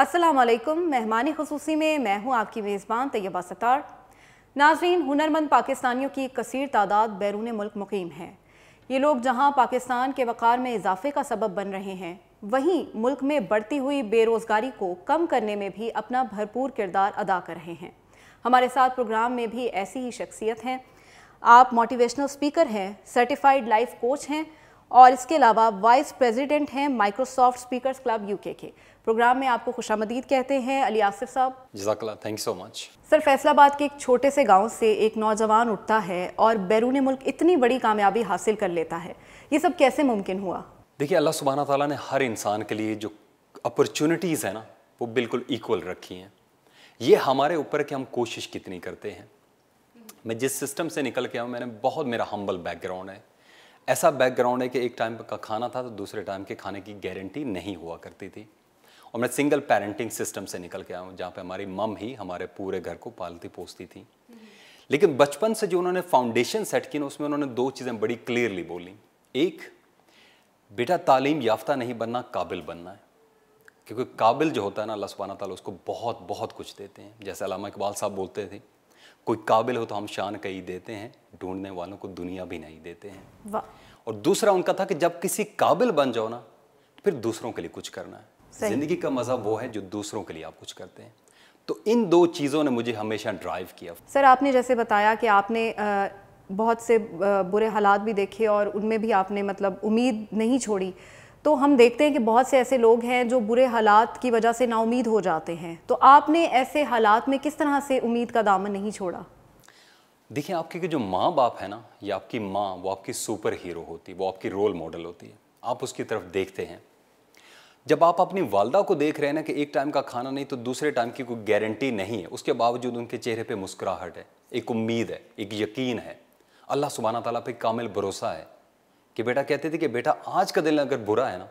असलकम मेहमानी खसूसी में मैं हूँ आपकी मेज़बान तैयबा सतार नाजरीन हुनरमंद पाकिस्तानियों की कसर तादाद बैरून मुल्क मुकीम है ये लोग जहाँ पाकिस्तान के वक़ार में इजाफे का सबब बन रहे हैं वहीं मुल्क में बढ़ती हुई बेरोज़गारी को कम करने में भी अपना भरपूर किरदार अदा कर रहे हैं हमारे साथ प्रोग्राम में भी ऐसी ही शख्सियत हैं आप मोटिवेशनल स्पीकर हैं सर्टिफाइड लाइफ कोच हैं और इसके अलावा वाइस प्रेसिडेंट हैं माइक्रोसॉफ्ट स्पीकर्स क्लब यूके के प्रोग्राम में आपको खुश कहते हैं अली आसिफ साहब जजाकला thank so much sir Faisalabad के एक छोटे से गांव से एक नौजवान उठता है और बैरून मुल्क इतनी बड़ी कामयाबी हासिल कर लेता है ये सब कैसे मुमकिन हुआ देखिए अल्लाह सुबहाना तला ने हर इंसान के लिए जो अपॉर्चुनिटीज़ है ना वो बिल्कुल इक्वल रखी हैं ये हमारे ऊपर कि हम कोशिश कितनी करते हैं मैं जिस सिस्टम से निकल के आऊँ मैंने बहुत मेरा हम्बल बैकग्राउंड है ऐसा बैकग्राउंड है कि एक टाइम का खाना था तो दूसरे टाइम के खाने की गारंटी नहीं हुआ करती थी और मैं सिंगल पेरेंटिंग सिस्टम से निकल के आया हूँ जहाँ पे हमारी मम ही हमारे पूरे घर को पालती पोसती थी लेकिन बचपन से जो उन्होंने फाउंडेशन सेट की ना उसमें उन्होंने दो चीज़ें बड़ी क्लियरली बोली एक बेटा तालीम याफ्ता नहीं बनना काबिल बनना है क्योंकि काबिल जो होता है ना अल्लाह सुबाना ताली उसको बहुत बहुत कुछ देते हैं जैसे अलामा इकबाल साहब बोलते थे कोई काबिल हो तो हम शान कई देते हैं ढूंढने वालों को दुनिया भी नहीं देते हैं और दूसरा उनका था कि जब किसी काबिल बन जाओ ना तो फिर दूसरों के लिए कुछ करना है जिंदगी का मजा वो है जो दूसरों के लिए आप कुछ करते हैं तो इन दो चीज़ों ने मुझे हमेशा ड्राइव किया सर आपने जैसे बताया कि आपने बहुत से बुरे हालात भी देखे और उनमें भी आपने मतलब उम्मीद नहीं छोड़ी तो हम देखते हैं कि बहुत से ऐसे लोग हैं जो बुरे हालात की वजह से नाउमीद हो जाते हैं तो आपने ऐसे हालात में किस तरह से उम्मीद का दामन नहीं छोड़ा देखिए आपके जो माँ बाप है ना या आपकी माँ वो आपकी सुपर हीरो होती है वो आपकी रोल मॉडल होती है आप उसकी तरफ देखते हैं जब आप अपनी वालदा को देख रहे हैं ना कि एक टाइम का खाना नहीं तो दूसरे टाइम की कोई गारंटी नहीं है उसके बावजूद उनके चेहरे पर मुस्कुराहट है एक उम्मीद है एक यकीन है अल्लाह सुबहाना तला पे कामिल भरोसा है कि बेटा कहते थे कि बेटा आज का दिन अगर बुरा है ना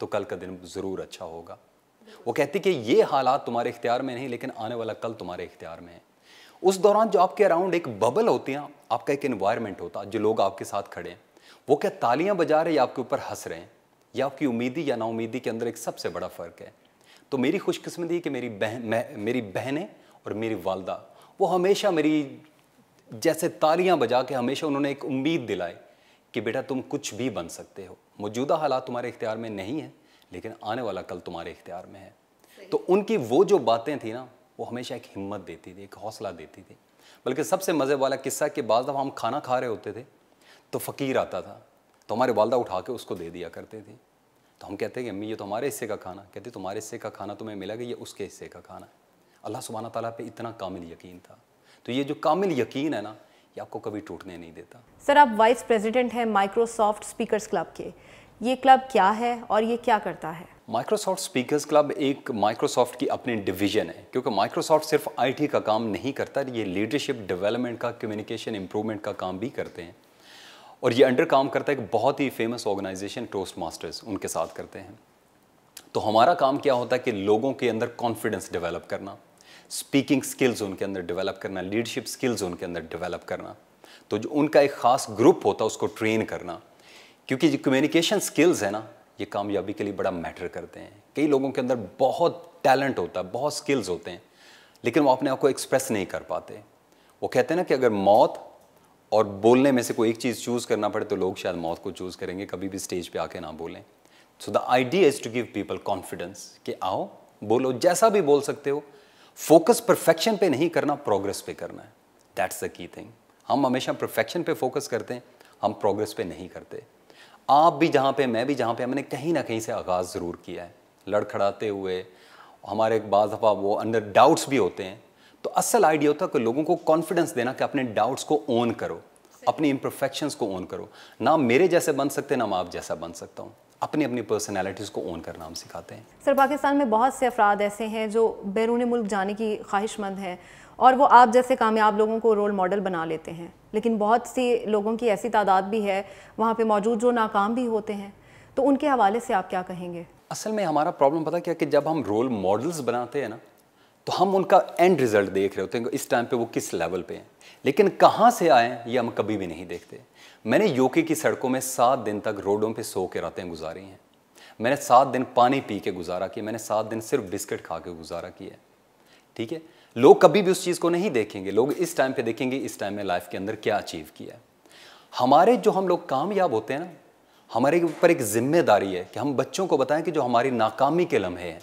तो कल का दिन ज़रूर अच्छा होगा वो कहती कि ये हालात तुम्हारे इख्तियार में नहीं लेकिन आने वाला कल तुम्हारे इख्तियार में है उस दौरान जो आपके अराउंड एक बबल होती है आपका एक इन्वायरमेंट होता जो लोग आपके साथ खड़े हैं वो क्या तालियां बजा रहे या आपके ऊपर हंस रहे हैं या आपकी उम्मीदी या नाउमीदी के अंदर एक सबसे बड़ा फ़र्क है तो मेरी खुशकस्मती है कि मेरी बहन मेरी बहनें और मेरी वालदा वो हमेशा मेरी जैसे तालियां बजा के हमेशा उन्होंने एक उम्मीद दिलाई कि बेटा तुम कुछ भी बन सकते हो मौजूदा हालात तुम्हारे इख्तियार में नहीं है लेकिन आने वाला कल तुम्हारे इख्तियार में है तो उनकी वो जो बातें थी ना वो हमेशा एक हिम्मत देती थी एक हौसला देती थी बल्कि सबसे मज़े वाला किस्सा कि बाज़ दफ़ा हम खाना खा रहे होते थे तो फ़कीर आता था तो हमारे वालदा उठा के उसको दे दिया करते थे तो हम कहते हैं कि अम्मी ये तो हमारे हिस्से का खाना कहते तुम्हारे हिस्से का खाना तुम्हें मिला कि ये उसके हिस्से का खाना है अल्लाह सुबहाना तला पर इतना कामिल यकीन था तो ये जो कामिल यकीन है ना ये आपको कभी टूटने नहीं देता सर आप वाइस प्रेसिडेंट हैं माइक्रोसॉफ्ट स्पीकर्स क्लब के ये क्लब क्या है और ये क्या करता है माइक्रोसॉफ्ट स्पीकर्स क्लब एक माइक्रोसॉफ्ट की अपनी डिवीजन है क्योंकि माइक्रोसॉफ्ट सिर्फ आईटी का काम नहीं करता ये लीडरशिप डेवलपमेंट का कम्युनिकेशन इम्प्रूवमेंट का काम भी करते हैं और ये अंडर काम करता है एक बहुत ही फेमस ऑर्गेनाइजेशन टोस्ट मास्टर्स उनके साथ करते हैं तो हमारा काम क्या होता है कि लोगों के अंदर कॉन्फिडेंस डेवलप करना स्पीकिंग स्किल्स उनके अंदर डेवलप करना लीडरशिप स्किल्स उनके अंदर डेवलप करना तो जो उनका एक ख़ास ग्रुप होता है उसको ट्रेन करना क्योंकि जो कम्युनिकेशन स्किल्स है ना ये कामयाबी के लिए बड़ा मैटर करते हैं कई लोगों के अंदर बहुत टैलेंट होता है बहुत स्किल्स होते हैं लेकिन वो अपने आप को एक्सप्रेस नहीं कर पाते वो कहते हैं ना कि अगर मौत और बोलने में से कोई एक चीज़ चूज़ करना पड़े तो लोग शायद मौत को चूज़ करेंगे कभी भी स्टेज पे आके ना बोलें so the idea is to give people confidence कि आओ बोलो जैसा भी बोल सकते हो फोकस परफेक्शन पे नहीं करना प्रोग्रेस पे करना है दैट्स द की थिंग हम हमेशा परफेक्शन पे फोकस करते हैं हम प्रोग्रेस पे नहीं करते आप भी जहाँ पे मैं भी जहाँ पे हमने कहीं ना कहीं से आगाज़ ज़रूर किया है लड़खड़ाते हुए हमारे बार दफ़ा वो अंदर डाउट्स भी होते हैं तो असल आइडिया होता है कि लोगों को कॉन्फिडेंस देना कि अपने डाउट्स को ओन करो अपनी इम्परफेक्शंस को ओन करो ना मेरे जैसे बन सकते ना मैं आप जैसा बन सकता हूँ अपनी अपनी पर्सनैलिटीज़ को ओन करना हम सिखाते हैं सर पाकिस्तान में बहुत से अफराद ऐसे हैं जो बैरून मुल्क जाने की ख्वाहिशमंद हैं और वो आप जैसे कामयाब लोगों को रोल मॉडल बना लेते हैं लेकिन बहुत सी लोगों की ऐसी तादाद भी है वहाँ पे मौजूद जो नाकाम भी होते हैं तो उनके हवाले से आप क्या कहेंगे असल में हमारा प्रॉब्लम पता क्या कि जब हम रोल मॉडल्स बनाते हैं ना तो हम उनका एंड रिजल्ट देख रहे होते हैं इस टाइम पे वो किस लेवल पे हैं लेकिन कहाँ से आए ये हम कभी भी नहीं देखते मैंने यूके की सड़कों में सात दिन तक रोडों पे सो के रातें गुजारी हैं मैंने सात दिन पानी पी के गुजारा किया मैंने सात दिन सिर्फ बिस्किट खा के गुजारा किया ठीक है लोग कभी भी उस चीज़ को नहीं देखेंगे लोग इस टाइम पे देखेंगे इस टाइम में लाइफ के अंदर क्या अचीव किया है हमारे जो हम लोग कामयाब होते हैं ना हमारे ऊपर एक जिम्मेदारी है कि हम बच्चों को बताएं कि जो हमारी नाकामी के लम्हे हैं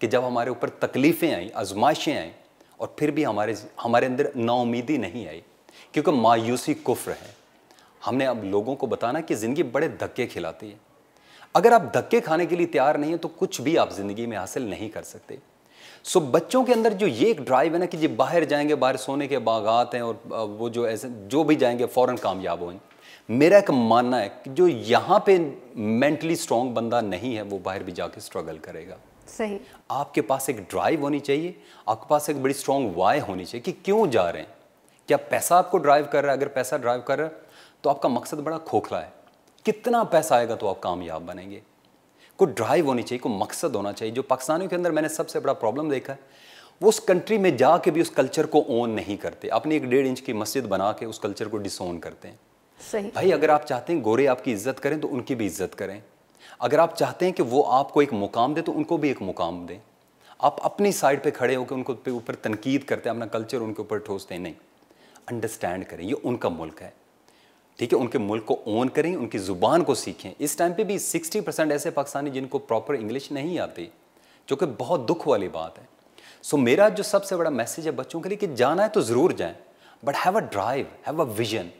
कि जब हमारे ऊपर तकलीफ़ें आई आजमाइशें आई और फिर भी हमारे हमारे अंदर नाउमीदी नहीं आई क्योंकि मायूसी कुफ्र है हमने अब लोगों को बताना कि ज़िंदगी बड़े धक्के खिलाती है अगर आप धक्के खाने के लिए तैयार नहीं हैं तो कुछ भी आप ज़िंदगी में हासिल नहीं कर सकते सो बच्चों के अंदर जो ये एक ड्राइव है ना कि जी बाहर जाएंगे बाहर सोने के बागात हैं और वो जो ऐसे जो भी जाएंगे फ़ौर कामयाब होंगे मेरा एक मानना है कि जो यहाँ पे मेंटली स्ट्रांग बंदा नहीं है वो बाहर भी जाके स्ट्रगल करेगा सही आपके पास एक ड्राइव होनी चाहिए आपके पास एक बड़ी स्ट्रांग वाई होनी चाहिए कि क्यों जा रहे हैं क्या पैसा आपको ड्राइव कर रहा है अगर पैसा ड्राइव कर रहा है तो आपका मकसद बड़ा खोखला है कितना पैसा आएगा तो आप कामयाब बनेंगे को ड्राइव होनी चाहिए को मकसद होना चाहिए जो पाकिस्तानियों के अंदर मैंने सबसे बड़ा प्रॉब्लम देखा है वो उस कंट्री में जा के भी उस कल्चर को ओन नहीं करते अपनी एक डेढ़ इंच की मस्जिद बना के उस कल्चर को डिसोन करते हैं सही भाई अगर आप चाहते हैं गोरे आपकी इज्जत करें तो उनकी भी इज्जत करें अगर आप चाहते हैं कि वो आपको एक मुकाम दे तो उनको भी एक मुकाम दें आप अपनी साइड पे खड़े होकर उनको ऊपर तनकीद करते हैं अपना कल्चर उनके ऊपर ठोसते हैं नहीं अंडरस्टैंड करें ये उनका मुल्क है ठीक है उनके मुल्क को ओन करें उनकी ज़ुबान को सीखें इस टाइम पे भी 60 परसेंट ऐसे पाकिस्तानी जिनको प्रॉपर इंग्लिश नहीं आती जो कि बहुत दुख वाली बात है सो so, मेरा जो सबसे बड़ा मैसेज है बच्चों के लिए कि जाना है तो ज़रूर जाएं but have a drive have a vision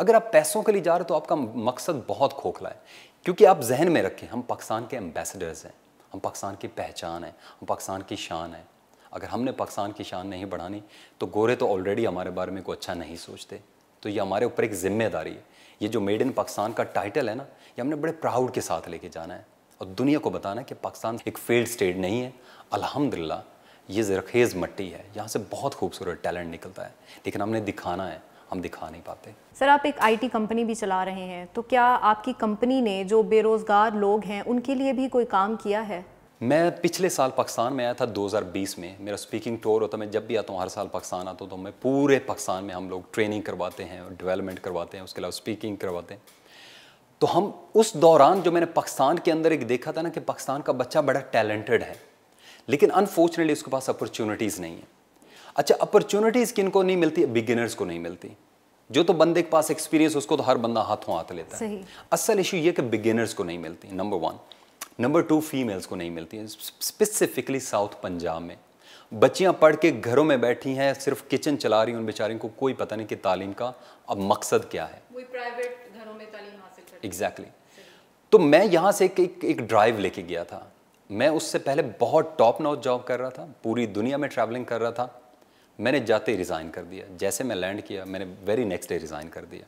अगर आप पैसों के लिए जा रहे हो तो आपका मकसद बहुत खोखला है क्योंकि आप जहन में रखें हम पाकिस्तान के एम्बेसडर्स हैं हम पाकिस्तान की पहचान है हम पाकिस्तान की शान है अगर हमने पाकिस्तान की शान नहीं बढ़ानी तो गोरे तो ऑलरेडी हमारे बारे में कोई अच्छा नहीं सोचते तो ये हमारे ऊपर एक जिम्मेदारी है ये जो मेड इन पाकिस्तान का टाइटल है ना ये हमने बड़े प्राउड के साथ लेके जाना है और दुनिया को बताना है कि पाकिस्तान एक फेल्ड स्टेट नहीं है अलहमदिल्ला ये जरखेज़ मट्टी है यहाँ से बहुत खूबसूरत टैलेंट निकलता है लेकिन हमने दिखाना है हम दिखा नहीं पाते सर आप एक आईटी कंपनी भी चला रहे हैं तो क्या आपकी कंपनी ने जो बेरोज़गार लोग हैं उनके लिए भी कोई काम किया है मैं पिछले साल पाकिस्तान में आया था 2020 में मेरा स्पीकिंग टूर होता मैं जब भी आता हूँ हर साल पाकिस्तान आता हूँ तो मैं पूरे पाकिस्तान में हम लोग ट्रेनिंग करवाते हैं और डेवलपमेंट करवाते हैं उसके अलावा स्पीकिंग करवाते हैं तो हम उस दौरान जो मैंने पाकिस्तान के अंदर एक देखा था ना कि पाकिस्तान का बच्चा बड़ा टैलेंटेड है लेकिन अनफॉर्चुनेटली उसके पास अपॉर्चुनिटीज़ नहीं है अच्छा अपॉर्चुनिटीज को नहीं मिलती बिगिनर्स को नहीं मिलती जो तो बंदे के पास एक्सपीरियंस उसको तो हर बंदा हाथों हाथ लेता है असल इशू ये कि बिगिनर्स को नहीं मिलती number one number two females को नहीं मिलती स्पेसिफिकली साउथ पंजाब में बच्चियां पढ़ के घरों में बैठी हैं सिर्फ किचन चला रही हैं उन बेचारियों को कोई पता नहीं कि तालीम का अब मकसद क्या है एग्जैक्टली exactly. तो मैं यहाँ से एक, एक, एक ड्राइव लेके गया था मैं उससे पहले बहुत टॉप नॉच जॉब कर रहा था पूरी दुनिया में ट्रैवलिंग कर रहा था मैंने जाते ही रिज़ाइन कर दिया जैसे मैं लैंड किया मैंने वेरी नेक्स्ट डे रिज़ाइन कर दिया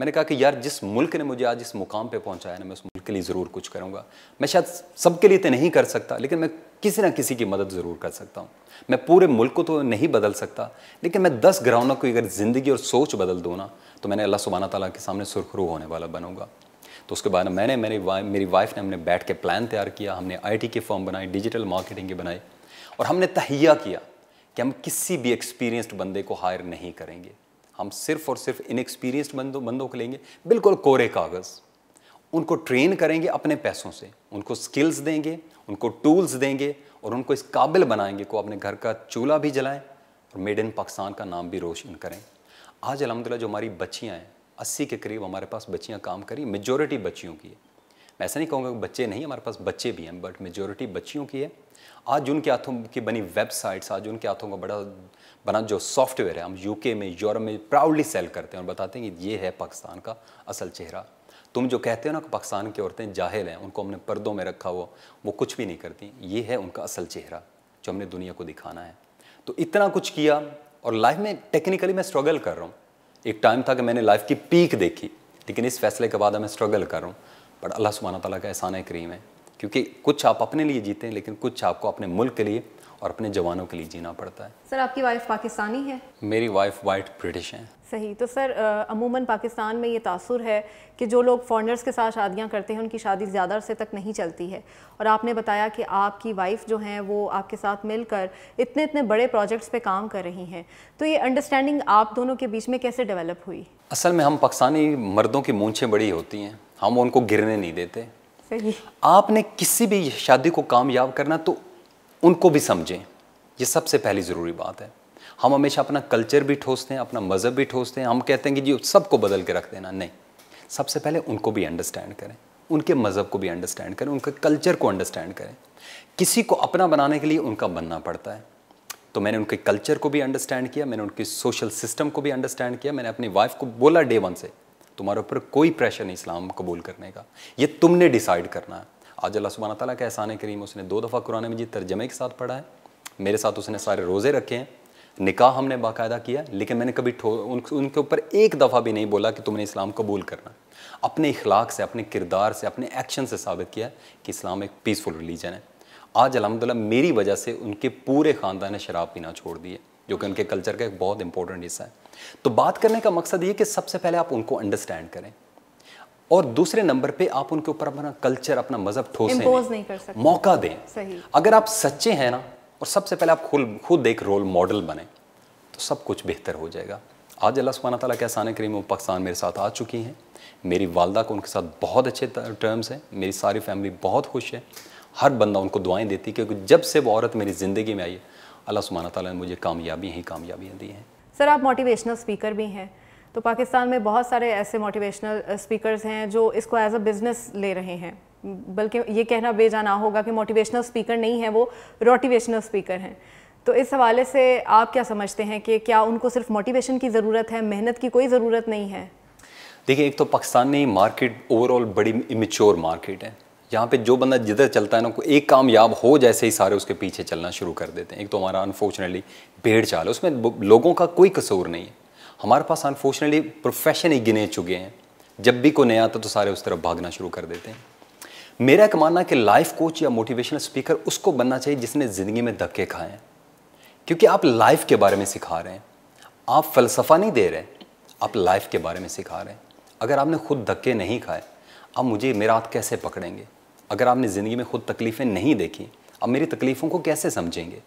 मैंने कहा कि यार जिस मुल्क ने मुझे आज इस मुकाम पे पहुंचाया ना मैं उस मुल्क के लिए ज़रूर कुछ करूंगा मैं शायद सबके लिए तो नहीं कर सकता लेकिन मैं किसी ना किसी की मदद ज़रूर कर सकता हूँ मैं पूरे मुल्क को तो नहीं बदल सकता लेकिन मैं दस ग्राउंडों को अगर ज़िंदगी और सोच बदल दूँ ना तो मैंने अल्लाह सुबाना तला के सामने सुरखरू होने वाला बनूंगा तो उसके बाद मैंने मेरी वाइफ मेरी वाइफ ने हमने बैठ के प्लान तैयार किया हमने आई की फॉर्म बनाई डिजिटल मार्केटिंग की बनाई और हमने तहिया किया कि हम किसी भी एक्सपीरियंस्ड बंदे को हायर नहीं करेंगे हम सिर्फ और सिर्फ इनएक्सपीरियंस्ड बंदों बंदों को लेंगे बिल्कुल कोरे कागज़ उनको ट्रेन करेंगे अपने पैसों से उनको स्किल्स देंगे उनको टूल्स देंगे और उनको इस काबिल बनाएंगे को अपने घर का चूल्हा भी जलाएं और मेड इन पाकिस्तान का नाम भी रोशन करें आज अलहमदिल्ला जो हमारी बच्चियाँ हैं अस्सी के करीब हमारे पास बच्चियाँ काम करी मेजोरिटी बच्चियों की है मैं ऐसा नहीं कहूँगा कि बच्चे नहीं हमारे पास बच्चे भी हैं बट मेजोरिटी बच्चियों की है आज उनके हाथों की बनी वेबसाइट्स आज उनके हाथों का बड़ा बना जो सॉफ्टवेयर है हम यूके में यूरोप में प्राउडली सेल करते हैं और बताते हैं कि ये है पाकिस्तान का असल चेहरा तुम जो कहते हो ना कि पाकिस्तान की औरतें जाहिल हैं उनको हमने पर्दों में रखा हुआ वो कुछ भी नहीं करती ये है उनका असल चेहरा जो हमने दुनिया को दिखाना है तो इतना कुछ किया और लाइफ में टेक्निकली मैं स्ट्रगल कर रहा हूँ एक टाइम था कि मैंने लाइफ की पीक देखी लेकिन इस फैसले के बाद मैं स्ट्रगल कर रहा हूँ बट अल्लाह सुबहाना तला का एहसान करीम है क्योंकि कुछ आप अपने लिए जीते हैं लेकिन कुछ आपको अपने मुल्क के लिए और अपने जवानों के लिए जीना पड़ता है सर आपकी वाइफ पाकिस्तानी है मेरी वाइफ वाइट ब्रिटिश है सही तो सर अमूमन पाकिस्तान में ये तासर है कि जो लोग फॉरनर्स के साथ शादियां करते हैं उनकी शादी ज़्यादा अरसे तक नहीं चलती है और आपने बताया कि आपकी वाइफ जो हैं वो आपके साथ मिलकर इतने इतने बड़े प्रोजेक्ट्स पे काम कर रही हैं तो ये अंडरस्टैंडिंग आप दोनों के बीच में कैसे डेवलप हुई असल में हम पाकिस्तानी मर्दों की मूँछें बड़ी होती हैं हम उनको गिरने नहीं देते सही आपने किसी भी शादी को कामयाब करना तो उनको भी समझें ये सबसे पहली ज़रूरी बात है हम हमेशा अपना कल्चर भी ठोसते हैं अपना मज़हब भी ठोसते हैं हम कहते हैं कि जी सबको बदल के रख देना नहीं सबसे पहले उनको भी अंडरस्टैंड करें उनके मज़हब को भी अंडरस्टैंड करें उनके कल्चर को अंडरस्टैंड करें किसी को अपना बनाने के लिए उनका बनना पड़ता है तो मैंने उनके कल्चर को भी अंडरस्टैंड किया मैंने उनके सोशल सिस्टम को भी अंडरस्टैंड किया मैंने अपनी वाइफ को बोला डे वन से तुम्हारे ऊपर कोई प्रेशर नहीं इस्लाम कबूल करने का ये तुमने डिसाइड करना है आज अल्लाह सुबहाना तला का एहसान करीम उसने दो दफ़ा कुरान मजीद तर्जमे के साथ पढ़ा है मेरे साथ उसने सारे रोज़े रखे हैं निकाह हमने बाकायदा किया लेकिन मैंने कभी उन, उनके ऊपर एक दफ़ा भी नहीं बोला कि तुमने इस्लाम कबूल करना अपने इखलाक से अपने किरदार से अपने एक्शन से साबित किया कि इस्लाम एक पीसफुल रिलीजन है आज अलहमदिल्ला मेरी वजह से उनके पूरे ख़ानदान ने शराब पीना छोड़ दिए जो कि उनके कल्चर का एक बहुत इंपॉर्टेंट हिस्सा है तो बात करने का मकसद ये कि सबसे पहले आप उनको अंडरस्टैंड करें और दूसरे नंबर पे आप उनके ऊपर अपना कल्चर अपना मजहब ठोस नहीं कर सकते मौका दें सही अगर आप सच्चे हैं ना और सबसे पहले आप खुद खुद एक रोल मॉडल बने तो सब कुछ बेहतर हो जाएगा आज अल्लाह सुबहाना तला के आसान करीम पाकिस्तान मेरे साथ आ चुकी हैं मेरी वालदा को उनके साथ बहुत अच्छे टर्म्स हैं मेरी सारी फैमिली बहुत खुश है हर बंदा उनको दुआएं देती है क्योंकि जब से वो औरत मेरी ज़िंदगी में आई है अल्लाह सुबहाना ताला ने मुझे कामयाबी ही कामयाबियाँ दी हैं सर आप मोटिवेशनल स्पीकर भी हैं तो पाकिस्तान में बहुत सारे ऐसे मोटिवेशनल स्पीकर्स हैं जो इसको एज अ बिज़नेस ले रहे हैं बल्कि ये कहना बेजाना होगा कि मोटिवेशनल स्पीकर नहीं है वो रोटिवेशनल स्पीकर हैं तो इस हवाले से आप क्या समझते हैं कि क्या उनको सिर्फ मोटिवेशन की ज़रूरत है मेहनत की कोई ज़रूरत नहीं है देखिए एक तो पाकिस्तानी मार्केट ओवरऑल बड़ी इमेच्योर मार्केट है यहाँ पे जो बंदा जिधर चलता है ना कोई एक कामयाब हो जैसे ही सारे उसके पीछे चलना शुरू कर देते हैं एक तो हमारा अनफॉर्चुनेटली भेड़ चाल है उसमें लोगों का कोई कसूर नहीं है हमारे पास अनफॉर्चुनेटली प्रोफेशन ही गिने चुके हैं जब भी कोई नया आता तो सारे उस तरफ भागना शुरू कर देते हैं मेरा एक मानना है कि लाइफ कोच या मोटिवेशनल स्पीकर उसको बनना चाहिए जिसने ज़िंदगी में धक्के खाए हैं क्योंकि आप लाइफ के बारे में सिखा रहे हैं आप फ़लसफ़ा नहीं दे रहे आप लाइफ के बारे में सिखा रहे हैं अगर आपने खुद धक्के नहीं खाए आप मुझे मेरा हाथ कैसे पकड़ेंगे अगर आपने ज़िंदगी में खुद तकलीफ़ें नहीं देखी अब मेरी तकलीफ़ों को कैसे समझेंगे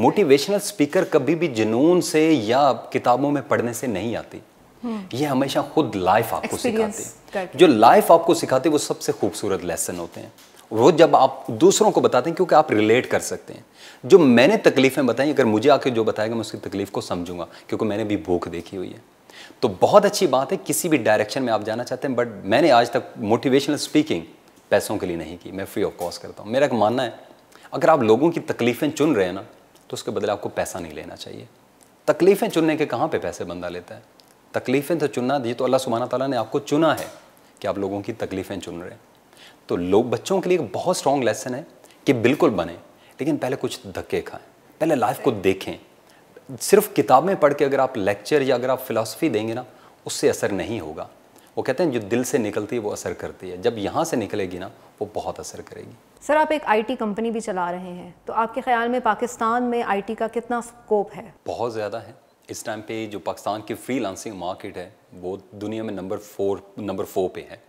मोटिवेशनल स्पीकर कभी भी जुनून से या किताबों में पढ़ने से नहीं आती हम्म। ये हमेशा खुद लाइफ आपको सिखाते हैं जो लाइफ आपको सिखाते वो सबसे खूबसूरत लेसन होते हैं वो जब आप दूसरों को बताते हैं क्योंकि आप रिलेट कर सकते हैं जो मैंने तकलीफ़ें बताई अगर मुझे आके जो बताएगा मैं उसकी तकलीफ़ को समझूंगा क्योंकि मैंने भी भूख देखी हुई है तो बहुत अच्छी बात है किसी भी डायरेक्शन में आप जाना चाहते हैं बट मैंने आज तक मोटिवेशनल स्पीकिंग पैसों के लिए नहीं की मैं फ्री ऑफ कॉस्ट करता हूँ मेरा एक मानना है अगर आप लोगों की तकलीफ़ें चुन रहे हैं ना तो उसके बदले आपको पैसा नहीं लेना चाहिए तकलीफ़ें चुनने के कहाँ पे पैसे बंदा लेता है तकलीफ़ें तो चुनना दी तो अल्लाह सुबहाना तला ने आपको चुना है कि आप लोगों की तकलीफ़ें चुन रहे हैं तो लोग बच्चों के लिए एक बहुत स्ट्रॉन्ग लेसन है कि बिल्कुल बने लेकिन पहले कुछ धक्के खाएं पहले लाइफ को देखें सिर्फ किताबें पढ़ के अगर आप लेक्चर या अगर आप फिलासफ़ी देंगे ना उससे असर नहीं होगा वो कहते हैं जो दिल से निकलती है वो असर करती है जब यहाँ से निकलेगी ना वो बहुत असर करेगी सर आप एक आईटी कंपनी भी चला रहे हैं तो आपके ख्याल में पाकिस्तान में आईटी का कितना स्कोप है बहुत ज़्यादा है इस टाइम पे जो पाकिस्तान की फ्रीलांसिंग मार्केट है वो दुनिया में नंबर फोर नंबर फोर पे है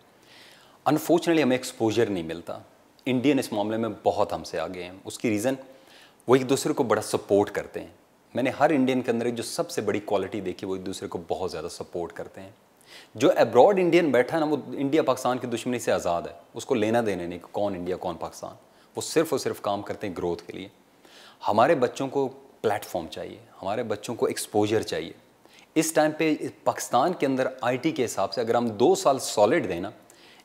अनफॉर्चुनेटली हमें एक्सपोजर नहीं मिलता इंडियन इस मामले में बहुत हमसे आगे हैं उसकी रीज़न वो एक दूसरे को बड़ा सपोर्ट करते हैं मैंने हर इंडियन के अंदर जो सबसे बड़ी क्वालिटी देखी वो एक दूसरे को बहुत ज़्यादा सपोर्ट करते हैं जो अब्रॉड इंडियन बैठा है ना वो इंडिया पाकिस्तान की दुश्मनी से आज़ाद है उसको लेना देने नहीं कि कौन इंडिया कौन पाकिस्तान वो सिर्फ और सिर्फ काम करते हैं ग्रोथ के लिए हमारे बच्चों को प्लेटफॉर्म चाहिए हमारे बच्चों को एक्सपोजर चाहिए इस टाइम पे पाकिस्तान के अंदर आईटी के हिसाब से अगर हम दो साल सॉलिड दें ना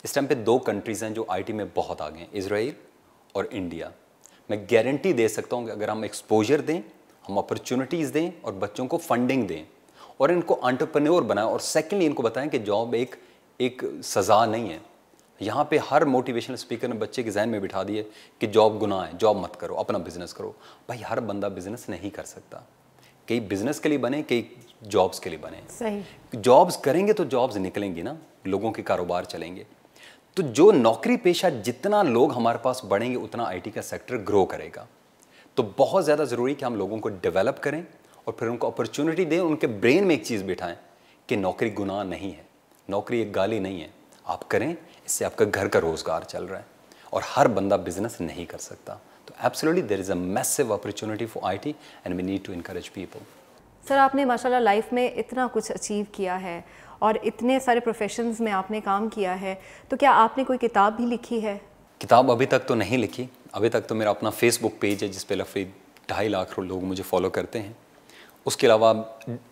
इस टाइम पे दो कंट्रीज़ हैं जो आईटी में बहुत आगे हैं इसराइल और इंडिया मैं गारंटी दे सकता हूँ कि अगर हम एक्सपोजर दें हम अपॉर्चुनिटीज़ दें और बच्चों को फंडिंग दें और इनको एंटरप्रेन्योर बनाएं और सेकेंडली इनको बताएं कि जॉब एक एक सज़ा नहीं है यहाँ पे हर मोटिवेशनल स्पीकर ने बच्चे के जहन में बिठा दिए कि जॉब गुनाह है जॉब मत करो अपना बिजनेस करो भाई हर बंदा बिजनेस नहीं कर सकता कई बिजनेस के लिए बने कई जॉब्स के लिए बने सही जॉब्स करेंगे तो जॉब्स निकलेंगी ना लोगों के कारोबार चलेंगे तो जो नौकरी पेशा जितना लोग हमारे पास बढ़ेंगे उतना आईटी का सेक्टर ग्रो करेगा तो बहुत ज़्यादा ज़रूरी कि हम लोगों को डेवलप करें और फिर उनको अपॉर्चुनिटी दें उनके ब्रेन में एक चीज़ बिठाएं कि नौकरी गुनाह नहीं है नौकरी एक गाली नहीं है आप करें इससे आपका घर का रोज़गार चल रहा है और हर बंदा बिजनेस नहीं कर सकता तो absolutely there is a massive opportunity for I T and we need to encourage people sir आपने माशाल्लाह लाइफ में इतना कुछ अचीव किया है और इतने सारे प्रोफेशंस में आपने काम किया है तो क्या आपने कोई किताब भी लिखी है किताब अभी तक तो नहीं लिखी अभी तक तो मेरा अपना फेसबुक पेज है जिस पे लफी ढाई लाख लोग मुझे फॉलो करते हैं उसके अलावा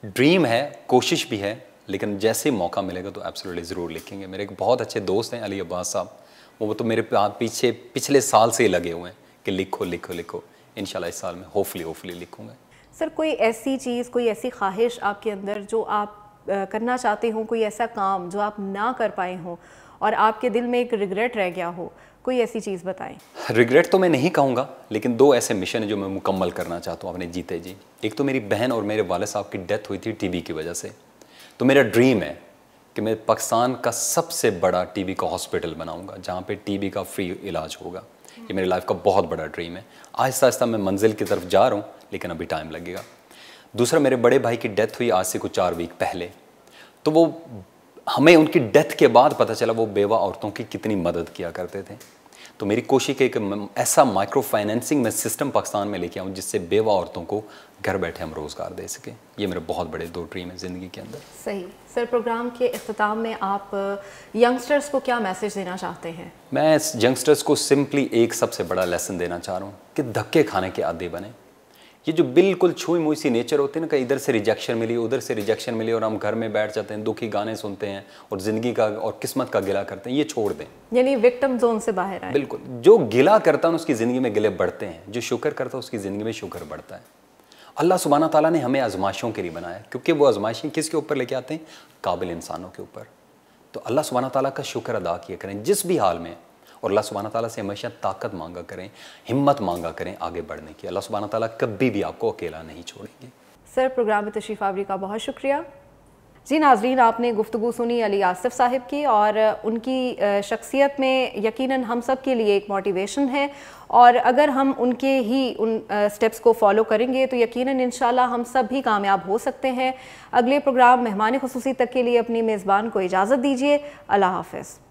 ड्रीम है कोशिश भी है लेकिन जैसे मौका मिलेगा तो एब्सोल्युटली ज़रूर लिखेंगे मेरे एक बहुत अच्छे दोस्त हैं अली अब्बास साहब वो तो मेरे पीछे पिछले साल से लगे हुए हैं कि लिखो लिखो लिखो इन इस साल में होपफुली होपफुली लिखूँगा सर कोई ऐसी चीज़ कोई ऐसी ख्वाहिश आपके अंदर जो आप करना चाहते हो कोई ऐसा काम जो आप ना कर पाए हों और आपके दिल में एक रिग्रेट रह गया हो कोई ऐसी चीज़ बताएं रिग्रेट तो मैं नहीं कहूँगा लेकिन दो ऐसे मिशन हैं जो मैं मुकम्मल करना चाहता हूँ अपने जीते जी एक तो मेरी बहन और मेरे वाले साहब की डेथ हुई थी टीबी की वजह से तो मेरा ड्रीम है कि मैं पाकिस्तान का सबसे बड़ा टीबी का हॉस्पिटल बनाऊंगा जहाँ पे टीबी का फ्री इलाज होगा ये मेरी लाइफ का बहुत बड़ा ड्रीम है आहिस्ता आहिस्ता मैं मंजिल की तरफ जा रहा हूँ लेकिन अभी टाइम लगेगा दूसरा मेरे बड़े भाई की डेथ हुई आज से कुछ चार वीक पहले तो वो हमें उनकी डेथ के बाद पता चला वो बेवा औरतों की कितनी मदद किया करते थे तो मेरी कोशिश है कि ऐसा माइक्रो फाइनेंसिंग में सिस्टम पाकिस्तान में लेके आऊँ जिससे बेवा औरतों को घर बैठे हम रोज़गार दे सकें ये मेरे बहुत बड़े दो ड्रीम है ज़िंदगी के अंदर सही सर प्रोग्राम के अख्ताम में आप यंगस्टर्स uh, को क्या मैसेज देना चाहते हैं मैं यंगस्टर्स को सिंपली एक सबसे बड़ा लेसन देना चाह रहा हूँ कि धक्के खाने के आदि बने ये जो बिल्कुल छुई मुई सी नेचर होती है ना कहीं इधर से रिजेक्शन मिली उधर से रिजेक्शन मिली और हम घर में बैठ जाते हैं दुखी गाने सुनते हैं और ज़िंदगी का और किस्मत का गिला करते हैं ये छोड़ दें यानी विक्टिम जोन से बाहर आए बिल्कुल जो गिला करता है उसकी ज़िंदगी में गिले बढ़ते हैं जो शुक्र करता है उसकी ज़िंदगी में शुक्र बढ़ता है अल्लाह सुबहाना ताला ने हमें आजमाइशों के लिए बनाया क्योंकि वो आजमाइशें किसके ऊपर लेके आते हैं काबिल इंसानों के ऊपर तो अल्लाह सुबहाना ताला का शुक्र अदा किया करें जिस भी हाल में और अल्लाह सुबहाना ताली से हमेशा ताकत मांगा करें हिम्मत मांगा करें आगे बढ़ने की अल्लाह सुबाना ताली कभी भी आपको अकेला नहीं छोड़ेंगे सर प्रोग्राम में तशरीफ़ आवरी का बहुत शुक्रिया जी नाजरीन आपने गुफ्तु सुनी अली आसिफ साहिब की और उनकी शख्सियत में यकीनन हम सब के लिए एक मोटिवेशन है और अगर हम उनके ही उन स्टेप्स को फॉलो करेंगे तो यकीनन इन हम सब भी कामयाब हो सकते हैं अगले प्रोग्राम मेहमान खसूसी तक के लिए अपनी मेज़बान को इजाज़त दीजिए अल्लाह हाफ़